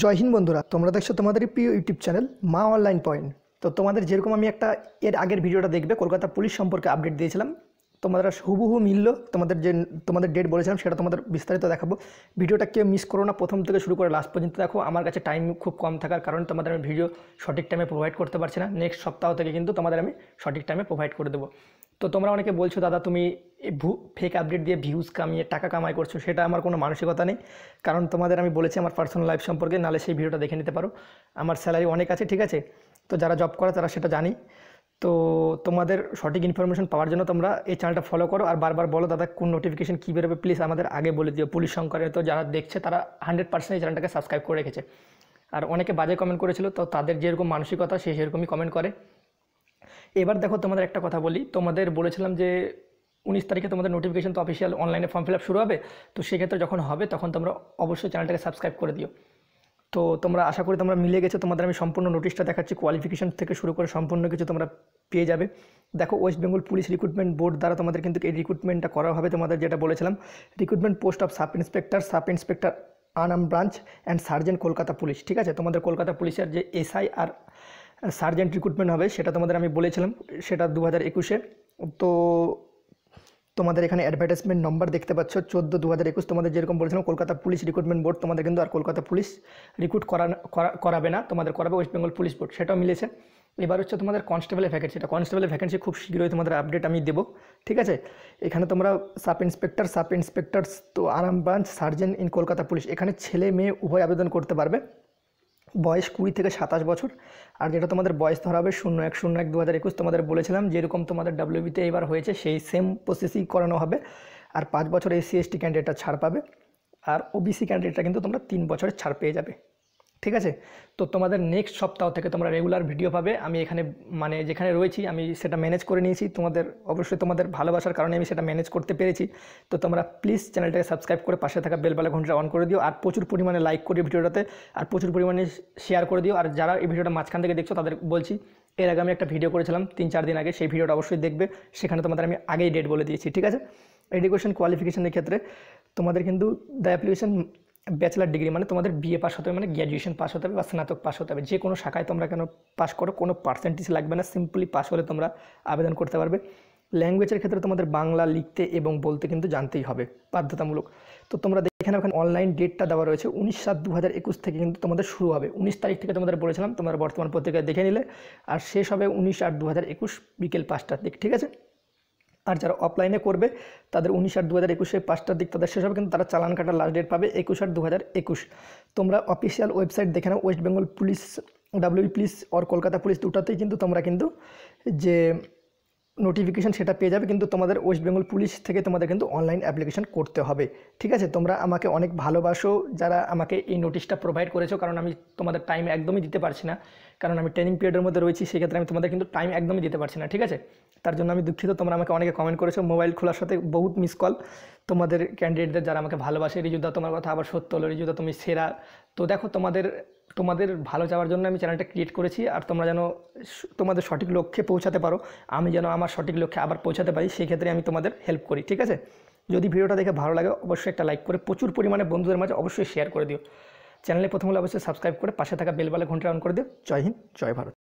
জয় হিন্দ বন্ধুরা তোমরা দেখছো তোমাদের প্রিয় YouTube channel Maa online point তো তোমাদের যেরকম আমি একটা এর আগের ভিডিওটা দেখবে কলকাতা পুলিশ সম্পর্কে আপডেট দিয়েছিলাম তোমরা হুবহু মিলল তোমাদের যে তোমাদের ডেট বলেছিলাম সেটা তোমাদের বিস্তারিত দেখাবো ভিডিওটা কেউ মিস করো না প্রথম থেকে শুরু করে লাস্ট পর্যন্ত দেখো আমার কাছে টাইম খুব কম থাকার কারণে তোমাদের আমি ভিডিও সঠিক টাইমে প্রোভাইড করতে পারছি না নেক্সট সপ্তাহ থেকে কিন্তু তোমাদের আমি সঠিক টাইমে প্রোভাইড করে দেবো তো তোমরা অনেকে বলছো দাদা তুমি ফেক আপডেট দিয়ে ভিউজ কামিয়ে টাকা কামাই করছো সেটা আমার কোনো মানসিকতা নেই কারণ তোমাদের আমি বলেছি আমার পার্সোনাল লাইফ সম্পর্কে নালে সেই ভিডিওটা দেখে নিতে পারো আমার স্যালারি অনেক আছে ঠিক আছে তো যারা জব করে তারা সেটা জানি তো তোমাদের সঠিক ইনফরমেশন পাওয়ার জন্য তোমরা এই চ্যানেলটা ফলো করো আর বারবার বলো দাদা কোন নোটিফিকেশন কী বেরোবে প্লিজ আমাদের আগে বলে দিও পুলিশ সংকরে তো যারা দেখছে তারা হান্ড্রেড পার্সেন্ট এই চ্যানেলটাকে সাবস্ক্রাইব করে রেখেছে আর অনেকে বাজে কমেন্ট করেছিল তো তাদের যেরকম মানসিকতা সে সেরকমই কমেন্ট করে এবার দেখো তোমাদের একটা কথা বলি তোমাদের বলেছিলাম যে উনিশ তারিখে তোমাদের নোটিফিকেশন তো অফিসিয়াল অনলাইনে ফর্ম ফিল শুরু হবে তো সেক্ষেত্রে যখন হবে তখন তোমরা অবশ্যই চ্যানেলটাকে সাবস্ক্রাইব করে দিও তো তোমরা আশা করি তোমরা মিলে গেছো তোমাদের আমি সম্পূর্ণ নোটিশটা দেখাচ্ছি কোয়ালিফিকেশন থেকে শুরু করে সম্পূর্ণ কিছু তোমরা পেয়ে যাবে দেখো West Bengal police recruitment board দ্বারা তোমাদের কিন্তু এই রিক্রুটমেন্টটা করা হবে তোমাদের যেটা বলেছিলাম recruitment post of sub inspector sub inspector আনাম branch and sergeant Kolkata police ঠিক আছে তোমাদের কলকাতা পুলিশের যে এসআই আর সার্জেন্ট রিক্রুটমেন্ট হবে সেটা তোমাদের আমি বলেছিলাম সেটা দু হাজার একুশে তো তোমাদের এখানে অ্যাডভার্টাইজমেন্ট নম্বর দেখতে পাচ্ছ চোদ্দো দু হাজার একুশ তোমাদের যেরকম বলেছিলাম কলকাতা পুলিশ রিক্রুটমেন্ট বোর্ড তোমাদের কিন্তু আর কলকাতা পুলিশ রিক্রুট করা করাবে না তোমাদের করাবে ওয়েস্ট বেঙ্গল পুলিশ বোর্ড সেটাও মিলেছে এবার হচ্ছে তোমাদের কনস্টেবলের ভ্যাকেন্সি এটা কনস্টেবলের ভ্যাকেন্সি খুব শীঘ্রই তোমাদের আপডেট আমি দেবো ঠিক আছে এখানে তোমরা সাব ইন্সপেক্টর সাব ইন্সপেক্টর তো আরামবাঞ্চ সার্জেন্ট ইন কলকাতা পুলিশ এখানে ছেলে মেয়ে উভয় আবেদন করতে পারবে বয়স কুড়ি থেকে সাতাশ বছর আর যেটা তোমাদের বয়স ধরা হবে শূন্য এক শূন্য এক দু হাজার একুশ তোমাদের বলেছিলাম যেরকম তোমাদের ডাব্লিউবিতে এবার হয়েছে সেই সেম প্রসেসই করানো হবে আর পাঁচ বছর এসসি এসটি ক্যান্ডিডেটটা ছাড় পাবে আর ওবিসি ক্যান্ডিডেটটা কিন্তু তোমরা তিন বছরের ছাড় পেয়ে যাবে ঠিক আছে তো তোমাদের নেক্সট সপ্তাহ থেকে তোমরা রেগুলার ভিডিও পাবে আমি এখানে মানে যেখানে রয়েছি আমি সেটা ম্যানেজ করে নিয়েছি তোমাদের অবশ্যই তোমাদের ভালোবাসার কারণে আমি সেটা ম্যানেজ করতে পেরেছি তো তোমরা প্লিজ চ্যানেলটাকে সাবস্ক্রাইব করে পাশে থাকা বেলবেলা ঘন্টা অন করে দিও আর প্রচুর পরিমাণে লাইক করি ভিডিওটাতে আর প্রচুর পরিমাণে শেয়ার করে দিও আর যারা এই ভিডিওটা মাঝখান থেকে দেখছো তাদের বলছি এর আগে আমি একটা ভিডিও করেছিলাম তিন চার দিন আগে সেই ভিডিওটা অবশ্যই দেখবে সেখানে তোমাদের আমি আগেই ডেট বলে দিয়েছি ঠিক আছে এডুকেশন কোয়ালিফিকেশনের ক্ষেত্রে তোমাদের কিন্তু দ্য অ্যাপ্লিকেশন ব্যাচেলার ডিগ্রি মানে তোমাদের বিএ পাস হতে হবে মানে গ্র্যাজুয়েশন পাস হতে হবে বা স্নাতক পাস হতে হবে যে কোনো শাখায় তোমরা কেন পাস করো কোনো পার্সেন্টেজ লাগবে না সিম্পলি পাস হলে তোমরা আবেদন করতে পারবে ল্যাঙ্গুয়েজের ক্ষেত্রে তোমাদের বাংলা লিখতে এবং বলতে কিন্তু জানতেই হবে বাধ্যতামূলক তো তোমরা দেখেন ওখানে অনলাইন ডেটটা দেওয়া রয়েছে উনিশ সাত দু হাজার একুশ থেকে কিন্তু তোমাদের শুরু হবে উনিশ তারিখ থেকে তোমাদের বলেছিলাম তোমরা বর্তমান পত্রিকায় দেখে নিলে আর শেষ হবে উনিশ আট দু হাজার একুশ বিকেল পাঁচটার দিক ঠিক আছে আর যারা অফলাইনে করবে তাদের উনিশ আট দু হাজার একুশে পাঁচটার দিক তাদের শেষ হবে কিন্তু তারা চালান কাটার লাস্ট ডেট পাবে একুশ আট দু হাজার একুশ তোমরা অফিসিয়াল ওয়েবসাইট দেখে নাও West Bengal police W police or Kolkata police দুটাতেই কিন্তু তোমরা কিন্তু যে নোটিফিকেশান সেটা পেয়ে যাবে কিন্তু তোমাদের ওয়েস্ট বেঙ্গল পুলিশ থেকে তোমাদের কিন্তু অনলাইন অ্যাপ্লিকেশান করতে হবে ঠিক আছে তোমরা আমাকে অনেক ভালোবাসো যারা আমাকে এই নোটিশটা প্রোভাইড করেছো কারণ আমি তোমাদের টাইম একদমই দিতে পারছি না কারণ আমি ট্রেনিং পিরিয়ডের মধ্যে রয়েছি সেক্ষেত্রে আমি তোমাদের কিন্তু টাইম একদমই দিতে পারছি না ঠিক আছে তার জন্য আমি দুঃখিত তোমরা আমাকে অনেকে কমেন্ট করেছো মোবাইল খোলার সাথে বহুত মিস কল তোমাদের ক্যান্ডিডেটদের যারা আমাকে ভালোবাসে রিজুদা তোমার কথা আবার সত্য হলো রিজুদা তুমি সেরা তো দেখো তোমাদের তোমাদের ভালো যাওয়ার জন্য আমি চ্যানেলটা ক্রিয়েট করেছি আর তোমরা যেন তোমাদের সঠিক লক্ষ্যে পৌঁছাতে পারো আমি যেন আমার সঠিক লক্ষ্যে আবার পৌঁছাতে পারি সেক্ষেত্রে আমি তোমাদের হেল্প করি ঠিক আছে যদি ভিডিওটা দেখে ভালো লাগে অবশ্যই একটা লাইক করে প্রচুর পরিমাণে বন্ধুদের মাঝে অবশ্যই শেয়ার করে দিও চ্যানেলে প্রথমে অবশ্যই সাবস্ক্রাইব করে পাশে থাকা বেলবেলা ঘন্টা অন করে দিও জয় হিন্দ জয় ভারত